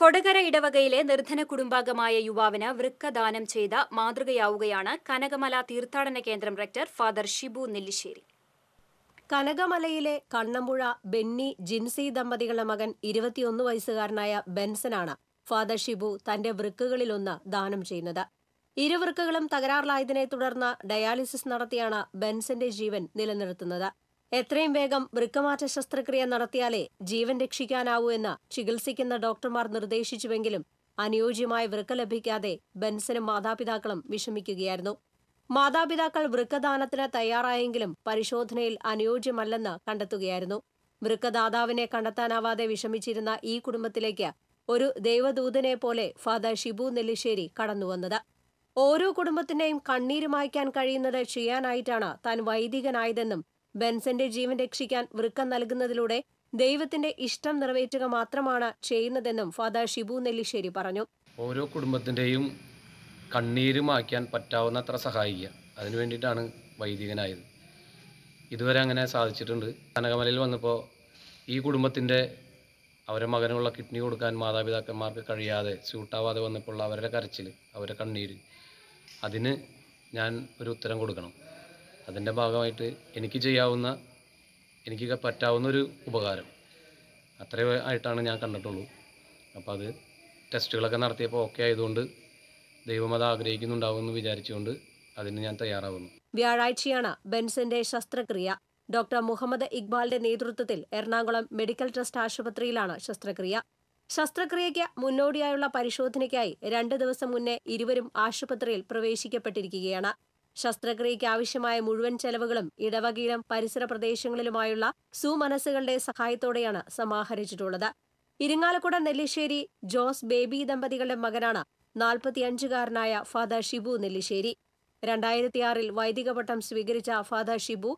കൊടകര ഇടവകയിലെ നിർധന കുടുംബാംഗമായ യുവാവിന് വൃക്കദാനം ചെയ്ത മാതൃകയാവുകയാണ് കനകമല തീർത്ഥാടന കേന്ദ്രം റെക്ടർ ഫാദർ ഷിബു നെല്ലിശ്ശേരി കനകമലയിലെ കണ്ണമ്പുഴ ബെന്നി ജിൻസി ദമ്പതികളുടെ മകൻ ഇരുപത്തിയൊന്ന് വയസ്സുകാരനായ ബെൻസനാണ് ഫാദർ ഷിബു തന്റെ വൃക്കുകളിലൊന്ന് ദാനം ചെയ്യുന്നത് ഇരുവൃക്കുകളും തകരാറിലായതിനെ തുടർന്ന് ഡയാലിസിസ് നടത്തിയാണ് ബെൻസന്റെ ജീവൻ നിലനിർത്തുന്നത് എത്രയും വേഗം വൃക്കമാറ്റ ശസ്ത്രക്രിയ നടത്തിയാലേ ജീവൻ രക്ഷിക്കാനാവൂ എന്ന് ചികിത്സിക്കുന്ന ഡോക്ടർമാർ നിർദ്ദേശിച്ചുവെങ്കിലും അനുയോജ്യമായ വൃക്ക ലഭിക്കാതെ ബെൻസനും മാതാപിതാക്കളും വിഷമിക്കുകയായിരുന്നു മാതാപിതാക്കൾ വൃക്കദാനത്തിന് തയ്യാറായെങ്കിലും പരിശോധനയിൽ അനുയോജ്യമല്ലെന്ന് കണ്ടെത്തുകയായിരുന്നു വൃക്കദാതാവിനെ കണ്ടെത്താനാവാതെ വിഷമിച്ചിരുന്ന ഈ കുടുംബത്തിലേക്ക് ഒരു ദൈവദൂതനെ പോലെ ഫാദർ ഷിബു നെല്ലിശ്ശേരി കടന്നുവന്നത് ഓരോ കുടുംബത്തിന്റെയും കണ്ണീരുമായ്ക്കാൻ കഴിയുന്നത് ചെയ്യാനായിട്ടാണ് താൻ വൈദികനായതെന്നും ബെൻസന്റെ ജീവൻ രക്ഷിക്കാൻ വൃക്കം നൽകുന്നതിലൂടെ ദൈവത്തിന്റെ ഇഷ്ടം നിറവേറ്റുക മാത്രമാണ് ചെയ്യുന്നതെന്നും ഫാദർ ഷിബു നെല്ലിശ്ശേരി പറഞ്ഞു ഓരോ കുടുംബത്തിൻ്റെയും കണ്ണീരുമാക്കാൻ പറ്റാവുന്നത്ര സഹായിക്കുക അതിനു വേണ്ടിയിട്ടാണ് വൈദികനായത് ഇതുവരെ അങ്ങനെ സാധിച്ചിട്ടുണ്ട് കനകമലയിൽ വന്നപ്പോൾ ഈ കുടുംബത്തിൻ്റെ അവരെ മകനുള്ള കിഡ്നി കൊടുക്കാൻ മാതാപിതാക്കന്മാർക്ക് കഴിയാതെ സ്യൂട്ടാവാതെ വന്നപ്പോൾ അവരുടെ കരച്ചിൽ അവരുടെ കണ്ണീര് അതിന് ഞാൻ ഒരു ഉത്തരം കൊടുക്കണം അതിൻ്റെ ഭാഗമായിട്ട് എനിക്ക് ചെയ്യാവുന്ന എനിക്ക് പറ്റാവുന്ന ഒരു ഉപകാരം അത്രയും ആയിട്ടാണ് ഞാൻ കണ്ടിട്ടുള്ളൂ അപ്പോൾ അത് ടെസ്റ്റുകളൊക്കെ നടത്തിയപ്പോൾ ഓക്കെ ആയതുകൊണ്ട് ദൈവം അത് എന്ന് വിചാരിച്ചുകൊണ്ട് അതിന് ഞാൻ തയ്യാറാവുന്നു വ്യാഴാഴ്ചയാണ് ബെൻസിന്റെ ശസ്ത്രക്രിയ ഡോക്ടർ മുഹമ്മദ് ഇക്ബാലിന്റെ നേതൃത്വത്തിൽ എറണാകുളം മെഡിക്കൽ ട്രസ്റ്റ് ആശുപത്രിയിലാണ് ശസ്ത്രക്രിയ ശസ്ത്രക്രിയയ്ക്ക് മുന്നോടിയായുള്ള പരിശോധനയ്ക്കായി രണ്ട് ദിവസം മുന്നേ ഇരുവരും ആശുപത്രിയിൽ പ്രവേശിക്കപ്പെട്ടിരിക്കുകയാണ് ശസ്ത്രക്രിയയ്ക്ക് ആവശ്യമായ മുഴുവൻ ചെലവുകളും ഇടവകയിലും പരിസര പ്രദേശങ്ങളിലുമായുള്ള സുമനസ്സുകളുടെ സഹായത്തോടെയാണ് സമാഹരിച്ചിട്ടുള്ളത് ഇരിങ്ങാലക്കുട നെല്ലിശ്ശേരി ജോസ് ബേബി ദമ്പതികളുടെ മകനാണ് നാൽപ്പത്തിയഞ്ചുകാരനായ ഫാദർ ഷിബു നെല്ലിശ്ശേരി രണ്ടായിരത്തിയാറിൽ വൈദിക പട്ടം സ്വീകരിച്ച ഫാദർ ഷിബു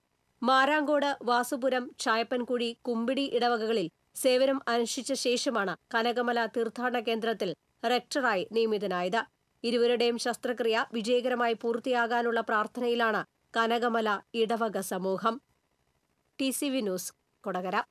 മാരാങ്കോട് വാസുപുരം ചായപ്പൻകുഴി കുമ്പിടി ഇടവകകളിൽ സേവനം അനുഷ്ഠിച്ച ശേഷമാണ് കനകമല തീർത്ഥാടന കേന്ദ്രത്തിൽ റെക്ടറായി നിയമിതനായത് ഇരുവരുടെയും ശസ്ത്രക്രിയ വിജയകരമായി പൂർത്തിയാകാനുള്ള പ്രാർത്ഥനയിലാണ് കനകമല ഇടവക സമൂഹം ടി സി വിനൂസ് ന്യൂസ് കൊടകര